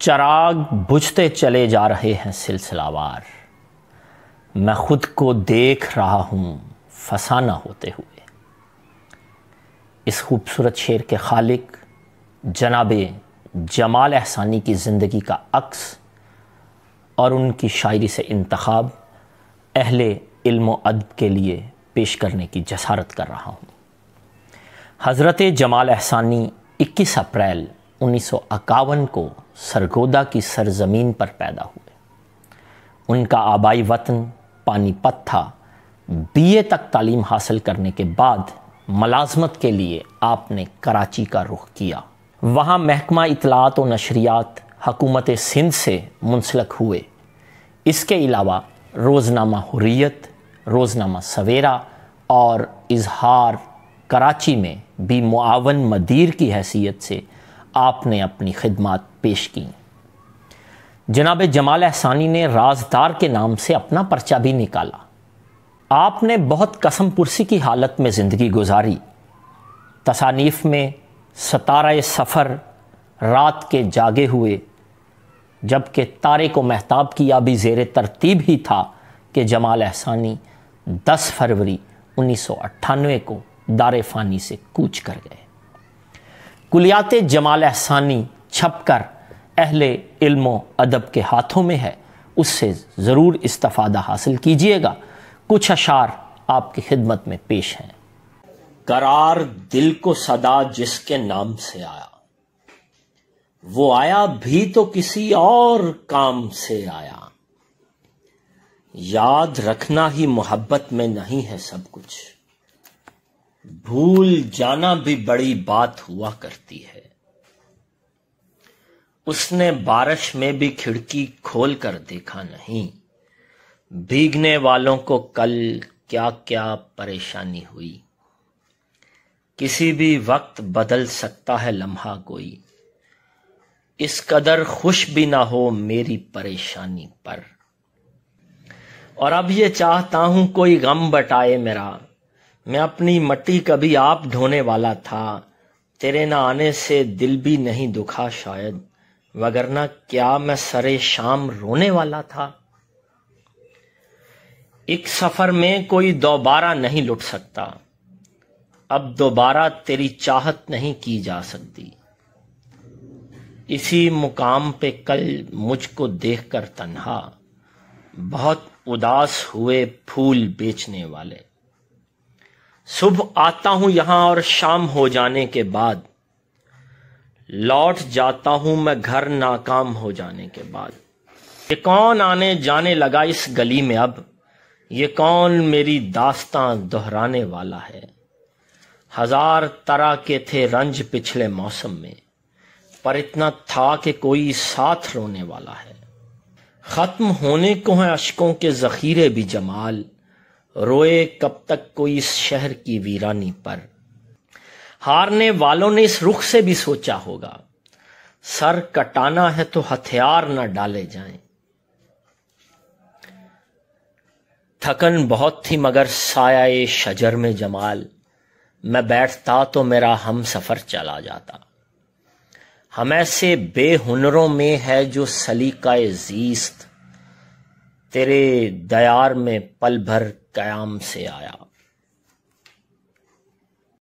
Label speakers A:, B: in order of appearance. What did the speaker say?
A: चराग बुझते चले जा रहे हैं सिलसिलावार मैं खुद को देख रहा हूँ फसाना होते हुए इस खूबसूरत शेर के खालिक जनाब जमाल एहसानी की ज़िंदगी का अक्स और उनकी शायरी से इंतखब अहले इल्म अदब के लिए पेश करने की जसारत कर रहा हूँ हज़रत जमाल एहसानी 21 अप्रैल उन्नीस को सरगोदा की सरजमीन पर पैदा हुए उनका आबाई वतन पानीपत था बीए तक तालीम हासिल करने के बाद मलाजमत के लिए आपने कराची का रुख किया वहाँ महकमा इतलात और नशरियात हकूमत सिंध से मुंसलक हुए इसके अलावा रोज़नामा हुरियत रोज़नामा सवेरा और इजहार कराची में भी मुआवन मदीर की हैसियत से आपने अपनी खिदमत पेश की जनाब जमाल एहसानी ने राजदार के नाम से अपना पर्चा भी निकाला आपने बहुत कसम पुरसी की हालत में ज़िंदगी गुजारी तसानीफ में सतारा सफ़र रात के जागे हुए जबकि तारे को महताब किया भी जेर तरतीब ही था कि जमाल एहसानी 10 फरवरी 1998 को दार फ़ानी से कूच कर गए कुलियात जमाल एहसानी छपकर अहले इल्मो अदब के हाथों में है उससे ज़रूर इस्तफ़ादा हासिल कीजिएगा कुछ अशार आपकी खिदमत में पेश हैं करार दिल को सदा जिसके नाम से आया वो आया भी तो किसी और काम से आया याद रखना ही मोहब्बत में नहीं है सब कुछ भूल जाना भी बड़ी बात हुआ करती है उसने बारिश में भी खिड़की खोल कर देखा नहीं भीगने वालों को कल क्या क्या परेशानी हुई किसी भी वक्त बदल सकता है लम्हा कोई इस कदर खुश भी ना हो मेरी परेशानी पर और अब ये चाहता हूं कोई गम बटाए मेरा मैं अपनी मट्टी कभी आप ढोने वाला था तेरे ना आने से दिल भी नहीं दुखा शायद वगरना क्या मैं सरे शाम रोने वाला था एक सफर में कोई दोबारा नहीं लुट सकता अब दोबारा तेरी चाहत नहीं की जा सकती इसी मुकाम पे कल मुझको देखकर तन्हा बहुत उदास हुए फूल बेचने वाले सुबह आता हूं यहां और शाम हो जाने के बाद लौट जाता हूं मैं घर नाकाम हो जाने के बाद ये कौन आने जाने लगा इस गली में अब ये कौन मेरी दास्तां दोहराने वाला है हजार तरह के थे रंज पिछले मौसम में पर इतना था कि कोई साथ रोने वाला है खत्म होने को है अशकों के जखीरे भी जमाल रोए कब तक कोई इस शहर की वीरानी पर हारने वालों ने इस रुख से भी सोचा होगा सर कटाना है तो हथियार ना डाले जाएं। थकन बहुत थी मगर साया शजर में जमाल मैं बैठता तो मेरा हम सफर चला जाता हम ऐसे बेहुनरों में है जो सलीका जीस्त तेरे दयार में पल भर कयाम से आया